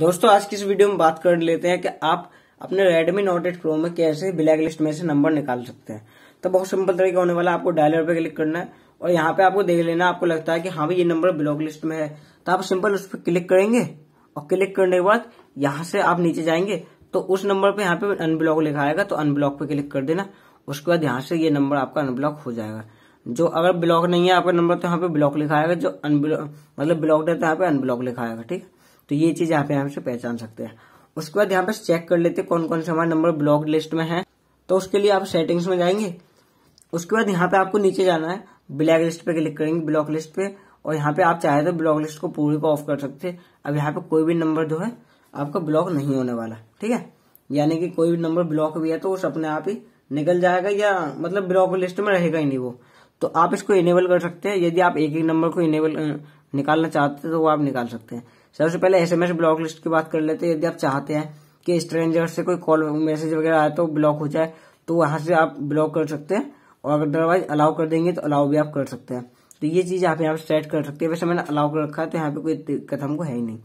दोस्तों आज की इस वीडियो में बात कर लेते हैं कि आप अपने Redmi Note 8 Pro में कैसे ब्लैक लिस्ट में से नंबर निकाल सकते हैं तो बहुत सिंपल तरीका होने वाला है आपको डायलर पे क्लिक करना है और यहाँ पे आपको देख लेना आपको लगता है कि हाँ भाई ये नंबर ब्लॉक लिस्ट में है तो आप सिंपल उस पर क्लिक करेंगे और क्लिक करने के बाद यहाँ से आप नीचे जाएंगे तो उस नंबर पर यहाँ पे अनब्लॉक लिखा आएगा तो अनब्लॉक पे क्लिक कर देना उसके बाद यहाँ से ये नंबर आपका अनब्लॉक हो जाएगा जो अगर ब्लॉक नहीं है आपका नंबर तो यहाँ पे ब्लॉक लिखा आएगा जो अनब्लॉक मतलब ब्लॉक है तो यहाँ पे अनब्लॉक लिखा आएगा ठीक है तो ये चीज यहाँ पे यहाँ से पहचान सकते हैं उसके बाद यहाँ पे चेक कर लेते हैं कौन कौन से हमारे नंबर ब्लॉक लिस्ट में है तो उसके लिए आप सेटिंग्स में जाएंगे उसके बाद यहाँ पे आपको नीचे जाना है ब्लैक लिस्ट पे क्लिक करेंगे ब्लॉक लिस्ट पे और यहाँ पे आप चाहे तो ब्लॉक लिस्ट को पूरी को ऑफ कर सकते हैं अब यहाँ पे कोई भी नंबर जो है आपका ब्लॉक नहीं होने वाला ठीक है यानी कि कोई भी नंबर ब्लॉक भी है तो उस अपने आप ही निकल जाएगा या मतलब ब्लॉक लिस्ट में रहेगा ही नहीं वो तो आप इसको इनेबल कर सकते हैं यदि आप एक एक नंबर को इनेबल निकालना चाहते तो वो आप निकाल सकते हैं सबसे पहले एसएमएस ब्लॉक लिस्ट की बात कर लेते हैं यदि आप चाहते हैं कि स्ट्रेंजर से कोई कॉल मैसेज वगैरह आए तो ब्लॉक हो जाए तो वहां से आप ब्लॉक कर सकते हैं और अदरवाइज अलाउ कर देंगे तो अलाउ भी आप कर सकते हैं तो ये चीज आप यहाँ पे सेट कर सकते हैं वैसे मैंने अलाउ कर रखा है तो यहाँ पे कोई दिक्कत हमको है ही नहीं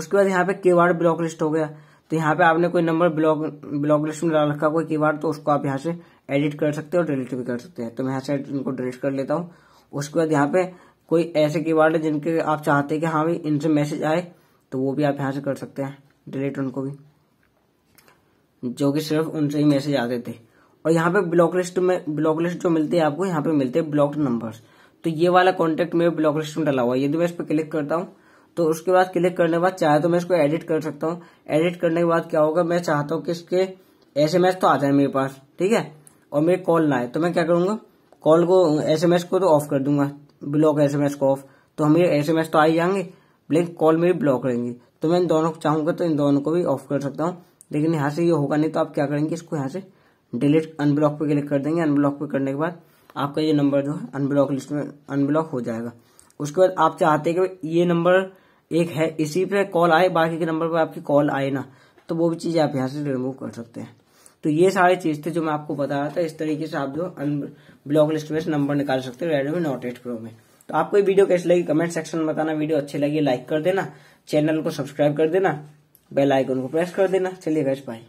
उसके बाद यहाँ पे कीवर्ड ब्लॉक लिस्ट हो गया तो यहाँ पे आपने कोई नंबर ब्लॉक ब्लॉक लिस्ट में डाल रखा कोई कीवर्ड तो उसको आप यहाँ से एडिट कर सकते हैं और डिलीट भी कर सकते हैं तो मैं यहाँ से इनको डिलीट कर लेता हूँ उसके बाद यहाँ पे कोई ऐसे कीवर्ड है जिनके आप चाहते हैं कि हाँ भाई इनसे मैसेज आए तो वो भी आप यहाँ से कर सकते हैं डिलीट उनको भी जो कि सिर्फ उनसे ही मैसेज आते थे और यहाँ पे ब्लॉक लिस्ट में ब्लॉक लिस्ट जो मिलती है आपको यहाँ पे मिलते हैं ब्लॉक नंबर तो ये वाला कॉन्टेक्ट मेरे ब्लॉक लिस्ट में डाला हुआ है यदि मैं इस पर क्लिक करता हूँ तो उसके बाद क्लिक करने के बाद चाहे तो मैं इसको एडिट कर सकता हूँ एडिट करने के बाद क्या होगा मैं चाहता हूँ कि इसके एस तो आ जाए मेरे पास ठीक है और मेरे कॉल ना आए तो मैं क्या करूँगा कॉल को एस को तो ऑफ कर दूंगा ब्लॉक एस एम एस को ऑफ तो हमें एस एम एस तो आ ही जाएंगे लेकिन कॉल मेरी ब्लॉक रहेंगे तो मैं इन दोनों को चाहूंगा तो इन दोनों को भी ऑफ कर सकता हूँ लेकिन यहाँ से ये होगा नहीं तो आप क्या करेंगे इसको यहाँ से डिलीट अनब्लॉक पे क्लिक कर देंगे अनब्लॉक पे करने के बाद आपका ये नंबर जो है अनब्लॉक लिस्ट में अनब्लॉक हो जाएगा उसके बाद आप चाहते हैं कि ये नंबर एक है इसी पे कॉल आए बाकी के नंबर पर आपकी कॉल आए ना तो वो भी चीज़ आप यहाँ से रिमूव कर सकते हैं तो ये सारी चीज थे जो मैं आपको बता रहा था इस तरीके से आप जो ब्लॉक लिस्ट में नंबर निकाल सकते हो रेडमी नोट एट प्रो में तो आपको ये वीडियो कैसी लगी कमेंट सेक्शन में बताना वीडियो अच्छी लगी लाइक कर देना चैनल को सब्सक्राइब कर देना बेल आइकन को प्रेस कर देना चलिए भाई